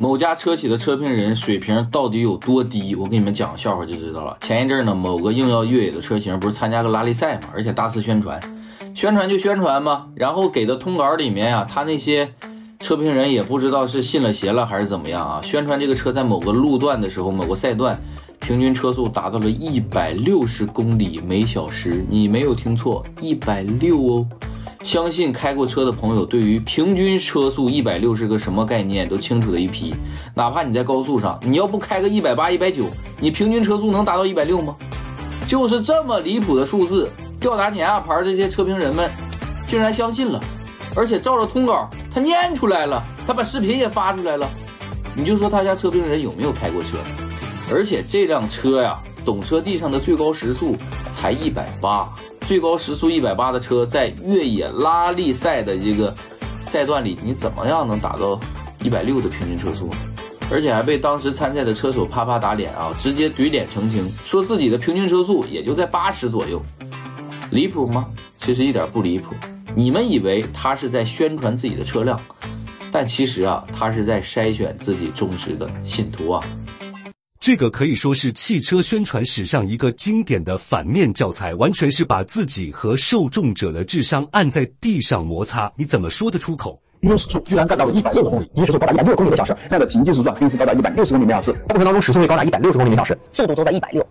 某家车企的车评人水平到底有多低？我给你们讲个笑话就知道了。前一阵呢，某个硬要越野的车型不是参加个拉力赛嘛，而且大肆宣传，宣传就宣传吧。然后给的通稿里面呀，他那些车评人也不知道是信了邪了还是怎么样啊，宣传这个车在某个路段的时候，某个赛段平均车速达到了一百六十公里每小时。你没有听错，一百六哦。相信开过车的朋友，对于平均车速一百六是个什么概念，都清楚的一批。哪怕你在高速上，你要不开个一百八、一百九，你平均车速能达到一百六吗？就是这么离谱的数字，吊打碾压牌这些车评人们，竟然相信了，而且照着通稿他念出来了，他把视频也发出来了。你就说他家车评人有没有开过车？而且这辆车呀，懂车帝上的最高时速才一百八。最高时速一百八的车，在越野拉力赛的这个赛段里，你怎么样能达到一百六的平均车速？而且还被当时参赛的车手啪啪打脸啊！直接怼脸澄清，说自己的平均车速也就在八十左右。离谱吗？其实一点不离谱。你们以为他是在宣传自己的车辆，但其实啊，他是在筛选自己忠实的信徒啊。这个可以说是汽车宣传史上一个经典的反面教材，完全是把自己和受众者的智商按在地上摩擦。你怎么说得出口？动时速居然干到了一百六十公里，六时速达一百六十公里每小时，那个的平均时速定是高达一百六十公里每小时。它过程当中时速也高达一百六十公里每小时，速度都在一百六。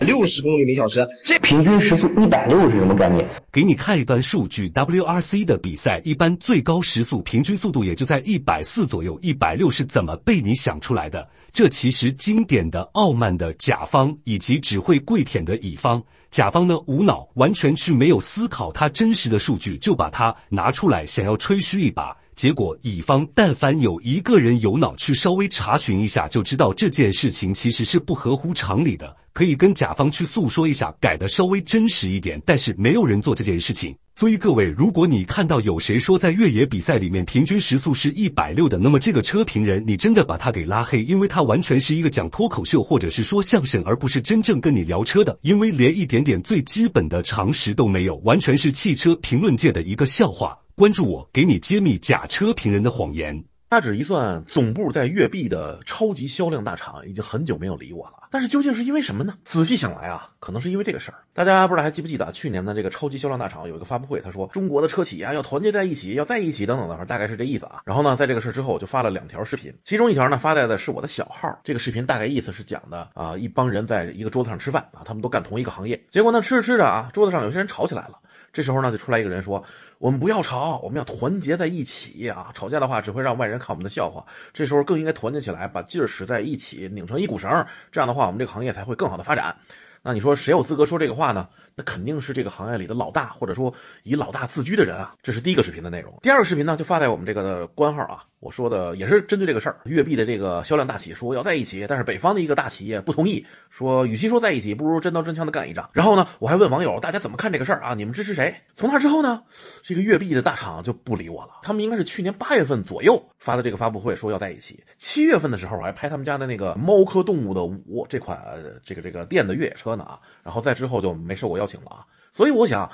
六十公里每小时，这平均时速一百六是什么概念？给你看一段数据，WRC 的比赛一般最高时速平均速度也就在一百四左右，一百六是怎么被你想出来的？这其实经典的傲慢的甲方以及只会跪舔的乙方，甲方呢无脑，完全去没有思考他真实的数据就把它拿出来，想要吹嘘一把。结果，乙方但凡有一个人有脑，去稍微查询一下，就知道这件事情其实是不合乎常理的，可以跟甲方去诉说一下，改的稍微真实一点。但是没有人做这件事情，所以各位，如果你看到有谁说在越野比赛里面平均时速是一百六的，那么这个车评人你真的把他给拉黑，因为他完全是一个讲脱口秀或者是说相声，而不是真正跟你聊车的，因为连一点点最基本的常识都没有，完全是汽车评论界的一个笑话。关注我，给你揭秘假车评人的谎言。掐指一算，总部在粤 B 的超级销量大厂已经很久没有理我了。但是究竟是因为什么呢？仔细想来啊，可能是因为这个事儿。大家不知道还记不记得去年的这个超级销量大厂有一个发布会，他说中国的车企啊要团结在一起，要在一起等等的，大概是这意思啊。然后呢，在这个事儿之后，我就发了两条视频，其中一条呢发在的是我的小号。这个视频大概意思是讲的啊，一帮人在一个桌子上吃饭啊，他们都干同一个行业，结果呢吃着吃着啊，桌子上有些人吵起来了。这时候呢，就出来一个人说：“我们不要吵，我们要团结在一起啊！吵架的话，只会让外人看我们的笑话。这时候更应该团结起来，把劲儿使在一起，拧成一股绳。这样的话，我们这个行业才会更好的发展。”那你说谁有资格说这个话呢？那肯定是这个行业里的老大，或者说以老大自居的人啊。这是第一个视频的内容。第二个视频呢，就发在我们这个官号啊。我说的也是针对这个事儿，粤币的这个销量大起，说要在一起，但是北方的一个大企业不同意，说与其说在一起，不如真刀真枪的干一仗。然后呢，我还问网友，大家怎么看这个事儿啊？你们支持谁？从那之后呢，这个粤币的大厂就不理我了。他们应该是去年八月份左右发的这个发布会，说要在一起。七月份的时候，我还拍他们家的那个猫科动物的五这款这个这个电的越野车呢啊。然后在之后就没受过邀请了啊。所以我想。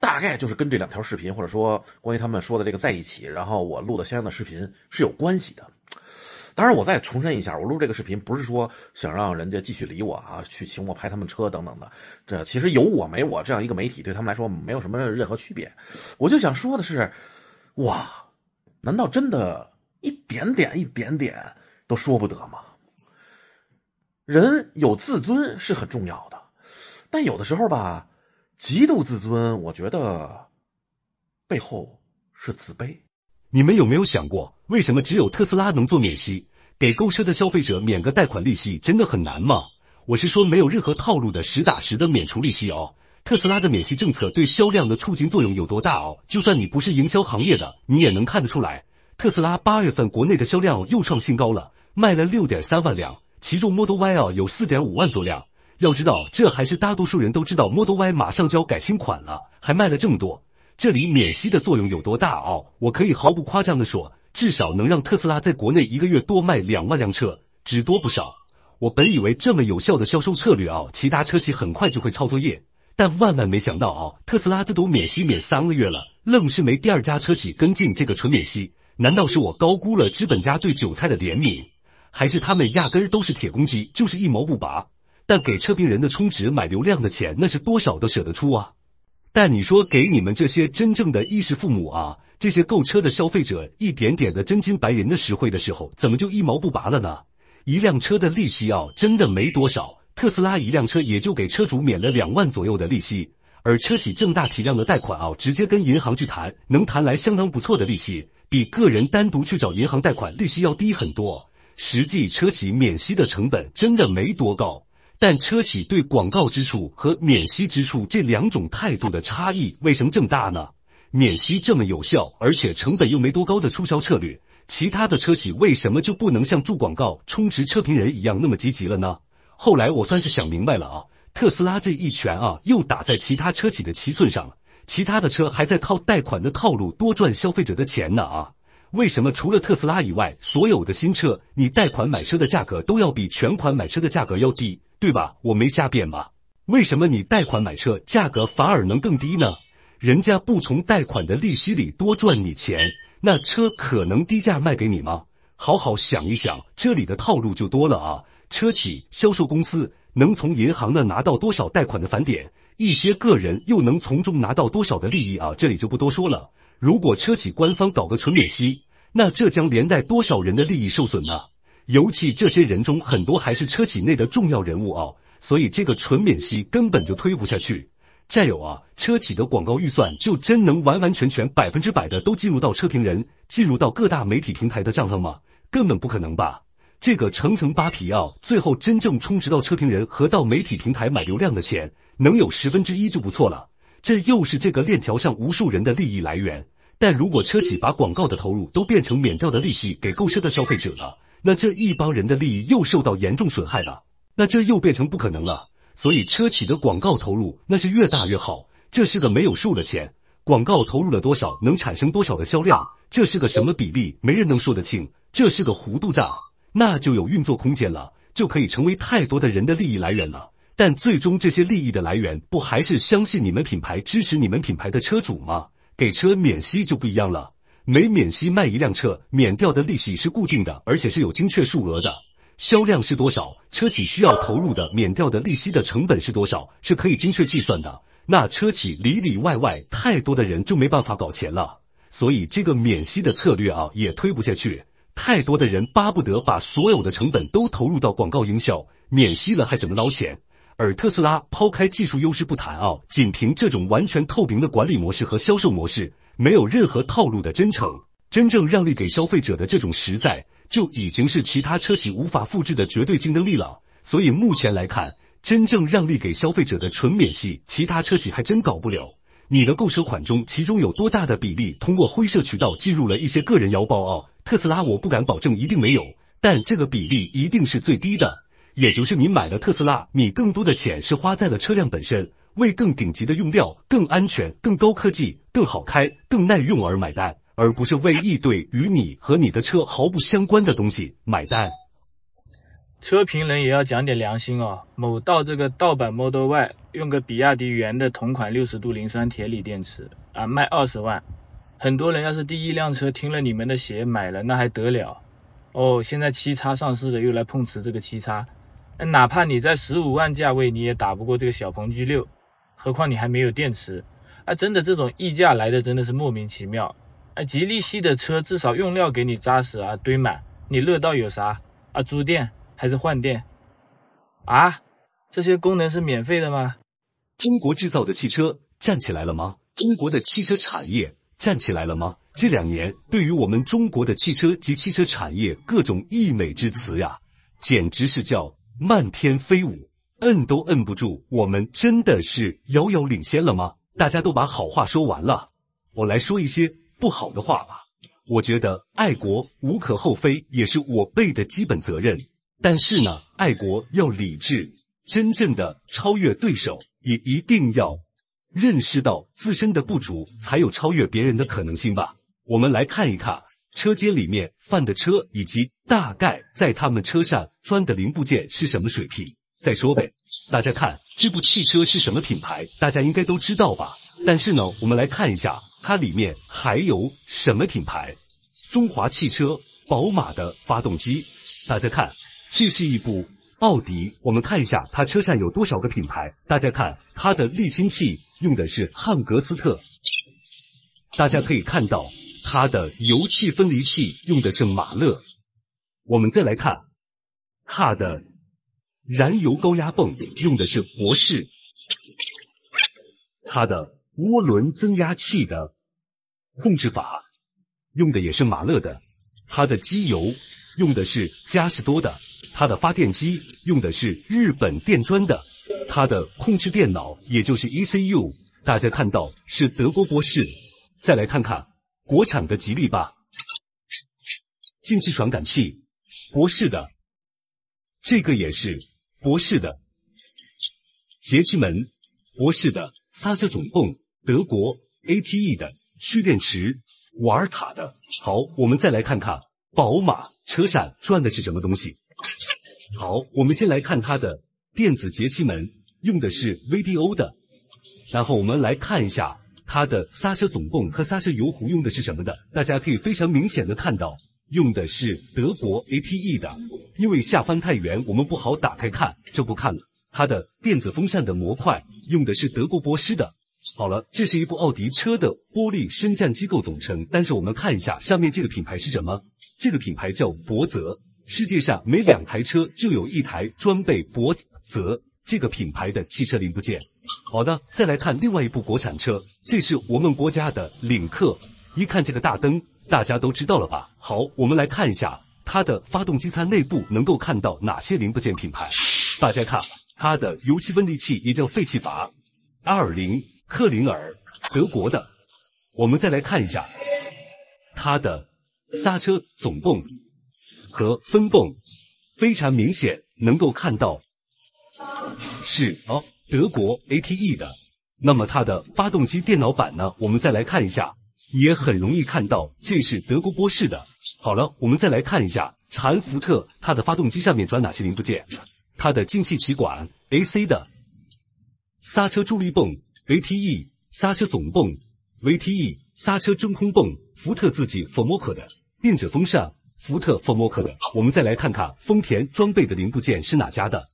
大概就是跟这两条视频，或者说关于他们说的这个在一起，然后我录的相应的视频是有关系的。当然，我再重申一下，我录这个视频不是说想让人家继续理我啊，去请我拍他们车等等的。这其实有我没我这样一个媒体，对他们来说没有什么任何区别。我就想说的是，哇，难道真的，一点点一点点都说不得吗？人有自尊是很重要的，但有的时候吧。极度自尊，我觉得背后是自卑。你们有没有想过，为什么只有特斯拉能做免息？给购车的消费者免个贷款利息，真的很难吗？我是说，没有任何套路的实打实的免除利息哦。特斯拉的免息政策对销量的促进作用有多大哦？就算你不是营销行业的，你也能看得出来，特斯拉八月份国内的销量又创新高了，卖了六点三万辆，其中 Model Y 有四点五万多辆。要知道，这还是大多数人都知道 Model Y 马上就要改新款了，还卖了这么多，这里免息的作用有多大哦？我可以毫不夸张的说，至少能让特斯拉在国内一个月多卖两万辆车，只多不少。我本以为这么有效的销售策略啊，其他车企很快就会抄作业，但万万没想到啊，特斯拉这都免息免三个月了，愣是没第二家车企跟进这个纯免息。难道是我高估了资本家对韭菜的怜悯，还是他们压根儿都是铁公鸡，就是一毛不拔？但给车评人的充值买流量的钱，那是多少都舍得出啊！但你说给你们这些真正的衣食父母啊，这些购车的消费者一点点的真金白银的实惠的时候，怎么就一毛不拔了呢？一辆车的利息啊，真的没多少。特斯拉一辆车也就给车主免了两万左右的利息，而车企正大体量的贷款啊，直接跟银行去谈，能谈来相当不错的利息，比个人单独去找银行贷款利息要低很多。实际车企免息的成本真的没多高。但车企对广告支出和免息支出这两种态度的差异为什么这么大呢？免息这么有效，而且成本又没多高的促销策略，其他的车企为什么就不能像做广告、充值车评人一样那么积极了呢？后来我算是想明白了啊，特斯拉这一拳啊，又打在其他车企的七寸上了。其他的车还在靠贷款的套路多赚消费者的钱呢啊？为什么除了特斯拉以外，所有的新车你贷款买车的价格都要比全款买车的价格要低？对吧？我没瞎编吧？为什么你贷款买车价格反而能更低呢？人家不从贷款的利息里多赚你钱，那车可能低价卖给你吗？好好想一想，这里的套路就多了啊！车企、销售公司能从银行那拿到多少贷款的返点？一些个人又能从中拿到多少的利益啊？这里就不多说了。如果车企官方搞个纯免息，那这将连带多少人的利益受损呢？尤其这些人中，很多还是车企内的重要人物啊，所以这个纯免息根本就推不下去。再有啊，车企的广告预算就真能完完全全百分之百的都进入到车评人、进入到各大媒体平台的账上吗？根本不可能吧？这个层层扒皮啊，最后真正充值到车评人和到媒体平台买流量的钱，能有十分之一就不错了。这又是这个链条上无数人的利益来源。但如果车企把广告的投入都变成免掉的利息给购车的消费者了？那这一帮人的利益又受到严重损害了，那这又变成不可能了。所以车企的广告投入那是越大越好，这是个没有数的钱。广告投入了多少，能产生多少的销量，这是个什么比例，没人能说得清，这是个糊涂账。那就有运作空间了，就可以成为太多的人的利益来源了。但最终这些利益的来源不还是相信你们品牌、支持你们品牌的车主吗？给车免息就不一样了。每免息卖一辆车，免掉的利息是固定的，而且是有精确数额的。销量是多少，车企需要投入的免掉的利息的成本是多少，是可以精确计算的。那车企里里外外太多的人就没办法搞钱了，所以这个免息的策略啊也推不下去。太多的人巴不得把所有的成本都投入到广告营销，免息了还怎么捞钱？而特斯拉抛开技术优势不谈啊，仅凭这种完全透明的管理模式和销售模式。没有任何套路的真诚，真正让利给消费者的这种实在，就已经是其他车企无法复制的绝对竞争力了。所以目前来看，真正让利给消费者的纯免息，其他车企还真搞不了。你的购车款中，其中有多大的比例通过灰色渠道进入了一些个人腰包啊？特斯拉我不敢保证一定没有，但这个比例一定是最低的。也就是你买了特斯拉，你更多的钱是花在了车辆本身。为更顶级的用料、更安全、更高科技、更好开、更耐用而买单，而不是为一堆与你和你的车毫不相关的东西买单。车评人也要讲点良心哦。某到这个盗版 Model Y 用个比亚迪元的同款六十度磷酸铁锂电池啊，卖二十万。很多人要是第一辆车听了你们的鞋买了，那还得了？哦，现在七叉上市了，又来碰瓷这个七叉。哪怕你在十五万价位，你也打不过这个小鹏 G 六。何况你还没有电池，啊，真的这种溢价来的真的是莫名其妙。啊，吉利系的车至少用料给你扎实啊，堆满，你乐到有啥啊？租电还是换电？啊，这些功能是免费的吗？中国制造的汽车站起来了吗？中国的汽车产业站起来了吗？这两年对于我们中国的汽车及汽车产业各种溢美之词呀，简直是叫漫天飞舞。摁都摁不住，我们真的是遥遥领先了吗？大家都把好话说完了，我来说一些不好的话吧。我觉得爱国无可厚非，也是我辈的基本责任。但是呢，爱国要理智，真正的超越对手，也一定要认识到自身的不足，才有超越别人的可能性吧。我们来看一看车间里面放的车，以及大概在他们车上装的零部件是什么水平。再说呗，大家看这部汽车是什么品牌？大家应该都知道吧。但是呢，我们来看一下它里面还有什么品牌。中华汽车、宝马的发动机。大家看，这是一部奥迪。我们看一下它车上有多少个品牌。大家看，它的滤清器用的是汉格斯特。大家可以看到，它的油气分离器用的是马勒。我们再来看，它的。燃油高压泵用的是博世，它的涡轮增压器的控制阀用的也是马勒的，它的机油用的是嘉实多的，它的发电机用的是日本电钻的，它的控制电脑也就是 ECU，大家看到是德国博士。再来看看国产的吉利吧，进气传感器博士的，这个也是。博士的节气门，博士的刹车总泵，德国 ATE 的蓄电池，瓦尔塔的。好，我们再来看看宝马车上装的是什么东西。好，我们先来看它的电子节气门，用的是 VDO 的。然后我们来看一下它的刹车总泵和刹车油壶用的是什么的，大家可以非常明显的看到。用的是德国 A T E 的，因为下方太圆，我们不好打开看，就不看了。它的电子风扇的模块用的是德国博世的。好了，这是一部奥迪车的玻璃升降机构总成。但是我们看一下上面这个品牌是什么？这个品牌叫博泽。世界上每两台车就有一台装备博泽这个品牌的汽车零部件。好的，再来看另外一部国产车，这是我们国家的领克。一看这个大灯。大家都知道了吧？好，我们来看一下它的发动机舱内部能够看到哪些零部件品牌。大家看，它的油气分离器也叫废气阀，阿尔林克林尔，德国的。我们再来看一下它的刹车总泵和分泵，非常明显能够看到是哦德国 ATE 的。那么它的发动机电脑板呢？我们再来看一下。也很容易看到，这是德国波士的。好了，我们再来看一下，禅福特它的发动机下面装哪些零部件？它的进气歧管 A C 的，刹车助力泵 a T E，刹车总泵 V T E，刹车真空泵福特自己 f o r m o r k e 的，变者风扇福特 f o r m o r k e 的。我们再来看看丰田装备的零部件是哪家的？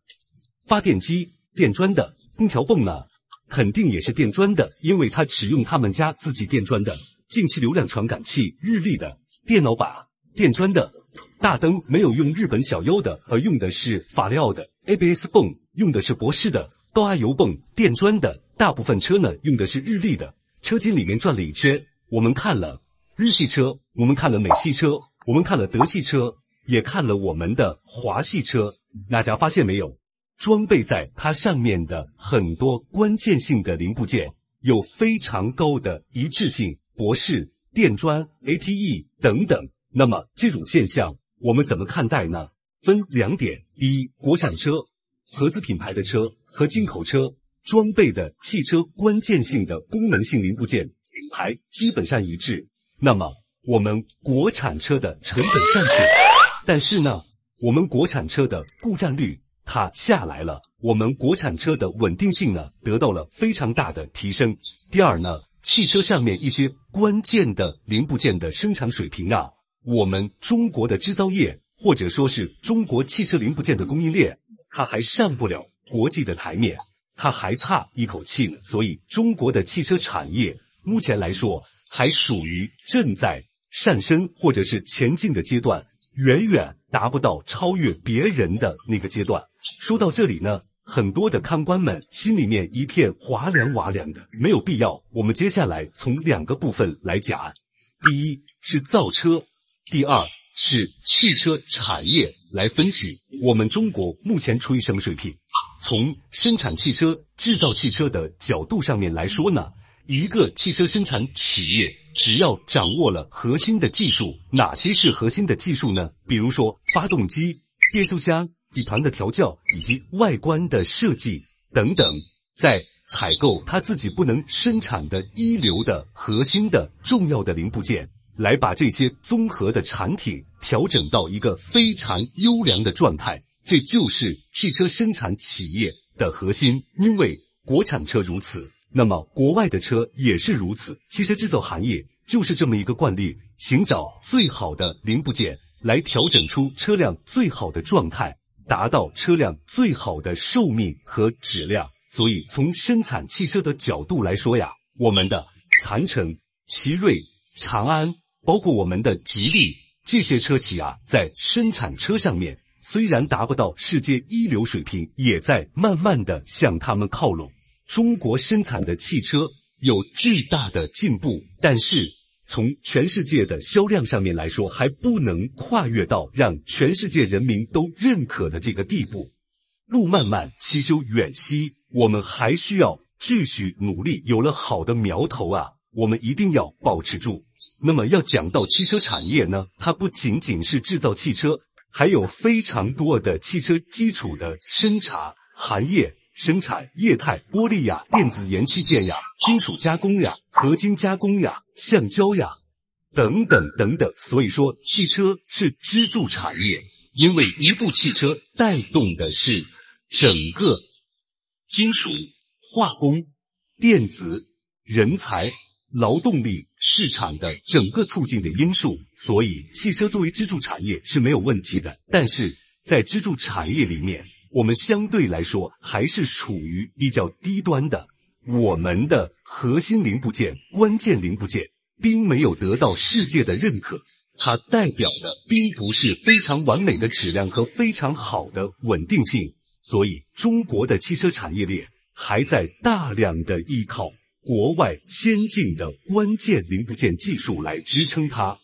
发电机电钻的，空调泵呢，肯定也是电钻的，因为它只用他们家自己电钻的。进气流量传感器，日立的；电脑版，电钻的；大灯没有用日本小优的，而用的是法利奥的。ABS 泵用的是博世的，高压油泵电钻的。大部分车呢用的是日立的。车间里面转了一圈，我们看了日系车，我们看了美系车，我们看了德系车，也看了我们的华系车。大家发现没有？装备在它上面的很多关键性的零部件，有非常高的一致性。博士、电专、A T E 等等，那么这种现象我们怎么看待呢？分两点：第一，国产车、合资品牌的车和进口车装备的汽车关键性的功能性零部件品牌基本上一致。那么我们国产车的成本上去，但是呢，我们国产车的故障率它下来了，我们国产车的稳定性呢得到了非常大的提升。第二呢。汽车上面一些关键的零部件的生产水平啊，我们中国的制造业或者说是中国汽车零部件的供应链，它还上不了国际的台面，它还差一口气呢。所以，中国的汽车产业目前来说还属于正在上升或者是前进的阶段，远远达不到超越别人的那个阶段。说到这里呢。很多的看官们心里面一片滑凉哇凉的，没有必要。我们接下来从两个部分来讲：第一是造车，第二是汽车产业来分析我们中国目前处于什么水平。从生产汽车、制造汽车的角度上面来说呢，一个汽车生产企业只要掌握了核心的技术，哪些是核心的技术呢？比如说发动机、变速箱。底盘的调教以及外观的设计等等，在采购他自己不能生产的一流的核心的重要的零部件，来把这些综合的产品调整到一个非常优良的状态。这就是汽车生产企业的核心，因为国产车如此，那么国外的车也是如此。汽车制造行业就是这么一个惯例：寻找最好的零部件，来调整出车辆最好的状态。达到车辆最好的寿命和质量，所以从生产汽车的角度来说呀，我们的长城、奇瑞、长安，包括我们的吉利这些车企啊，在生产车上面虽然达不到世界一流水平，也在慢慢的向他们靠拢。中国生产的汽车有巨大的进步，但是。从全世界的销量上面来说，还不能跨越到让全世界人民都认可的这个地步。路漫漫其修远兮，我们还需要继续努力。有了好的苗头啊，我们一定要保持住。那么要讲到汽车产业呢，它不仅仅是制造汽车，还有非常多的汽车基础的生产行业。生产液态玻璃呀，电子元器件呀，金属加工呀，合金加工呀，橡胶呀，等等等等。所以说，汽车是支柱产业，因为一部汽车带动的是整个金属、化工、电子、人才、劳动力市场的整个促进的因素。所以，汽车作为支柱产业是没有问题的。但是在支柱产业里面。我们相对来说还是处于比较低端的，我们的核心零部件、关键零部件并没有得到世界的认可，它代表的并不是非常完美的质量和非常好的稳定性。所以，中国的汽车产业链还在大量的依靠国外先进的关键零部件技术来支撑它。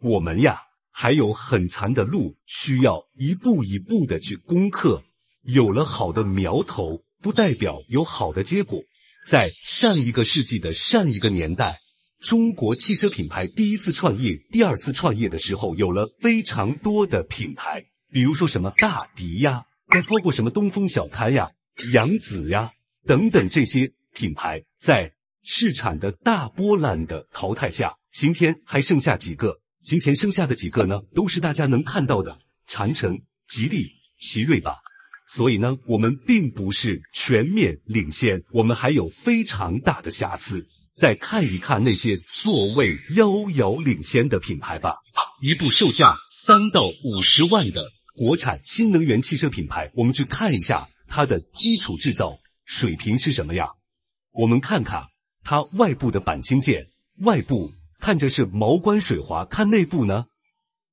我们呀，还有很长的路需要一步一步的去攻克。有了好的苗头，不代表有好的结果。在上一个世纪的上一个年代，中国汽车品牌第一次创业、第二次创业的时候，有了非常多的品牌，比如说什么大迪呀，包括什么东风小康呀、杨子呀等等这些品牌，在市场的大波澜的淘汰下，今天还剩下几个？今天剩下的几个呢，都是大家能看到的：长城、吉利、奇瑞吧。所以呢，我们并不是全面领先，我们还有非常大的瑕疵。再看一看那些所谓遥遥领先的品牌吧，一部售价三到五十万的国产新能源汽车品牌，我们去看一下它的基础制造水平是什么样。我们看看它外部的钣金件，外部看着是毛光水滑，看内部呢，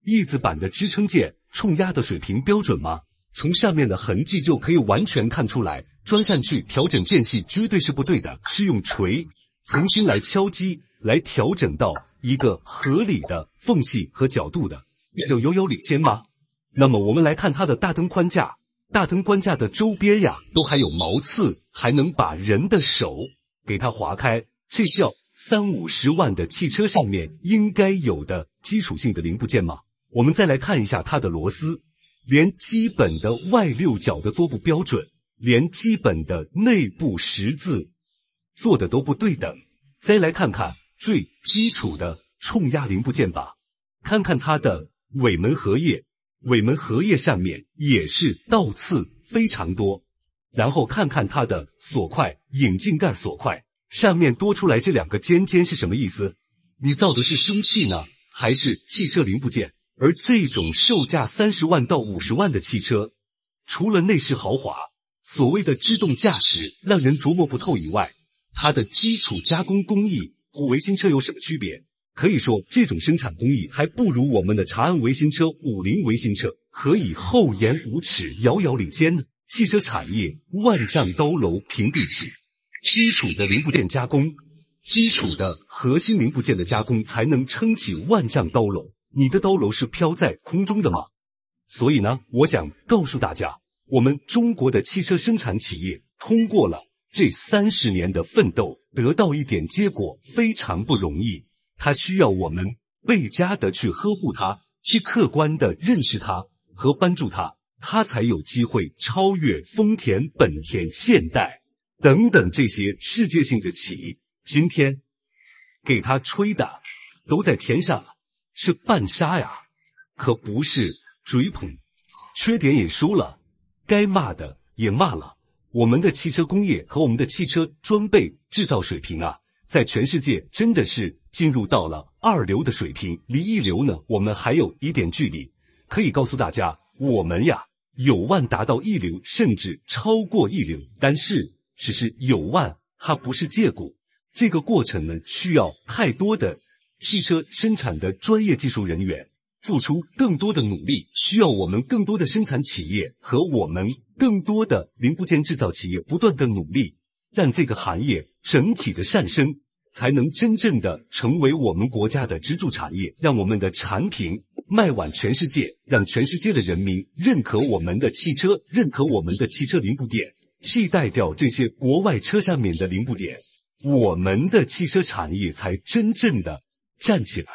翼子板的支撑件冲压的水平标准吗？从下面的痕迹就可以完全看出来，装上去调整间隙绝对是不对的，是用锤重新来敲击来调整到一个合理的缝隙和角度的，这叫遥遥领先吗？那么我们来看它的大灯框架，大灯框架的周边呀，都还有毛刺，还能把人的手给它划开，这叫三五十万的汽车上面应该有的基础性的零部件吗？我们再来看一下它的螺丝。连基本的外六角的做不标准，连基本的内部十字做的都不对等。再来看看最基础的冲压零部件吧，看看它的尾门合页，尾门合页上面也是倒刺非常多。然后看看它的锁块，引进盖锁块上面多出来这两个尖尖是什么意思？你造的是凶器呢，还是汽车零部件？而这种售价三十万到五十万的汽车，除了内饰豪华，所谓的自动驾驶让人琢磨不透以外，它的基础加工工艺和维新车有什么区别？可以说，这种生产工艺还不如我们的长安维新车、五菱维新车。何以厚颜无耻，遥遥领先呢？汽车产业万丈高楼平地起，基础的零部件加工，基础的核心零部件的加工，才能撑起万丈高楼。你的高楼是飘在空中的吗？所以呢，我想告诉大家，我们中国的汽车生产企业通过了这三十年的奋斗，得到一点结果非常不容易。它需要我们倍加的去呵护它，去客观的认识它和帮助它，它才有机会超越丰田、本田、现代等等这些世界性的企业。今天给他吹的都在天上。是半杀呀，可不是追捧。缺点也说了，该骂的也骂了。我们的汽车工业和我们的汽车装备制造水平啊，在全世界真的是进入到了二流的水平，离一流呢，我们还有一点距离。可以告诉大家，我们呀，有望达到一流，甚至超过一流。但是，只是有望，它不是结果。这个过程呢，需要太多的。汽车生产的专业技术人员付出更多的努力，需要我们更多的生产企业和我们更多的零部件制造企业不断的努力，让这个行业整体的上升，才能真正的成为我们国家的支柱产业。让我们的产品卖往全世界，让全世界的人民认可我们的汽车，认可我们的汽车零部件，替代掉这些国外车上面的零部件，我们的汽车产业才真正的。站起来，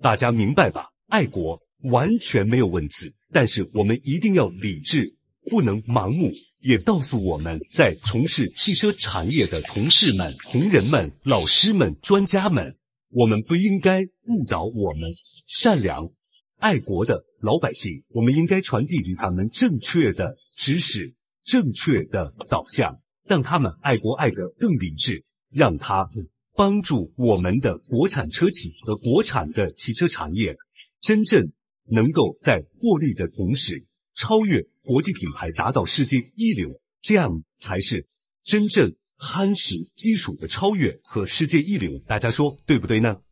大家明白吧？爱国完全没有问题，但是我们一定要理智，不能盲目。也告诉我们在从事汽车产业的同事们、同仁们、老师们、专家们，我们不应该误导我们善良、爱国的老百姓。我们应该传递给他们正确的知识、正确的导向，让他们爱国爱得更理智，让他们。帮助我们的国产车企和国产的汽车产业，真正能够在获利的同时，超越国际品牌，达到世界一流，这样才是真正夯实基础的超越和世界一流。大家说对不对呢？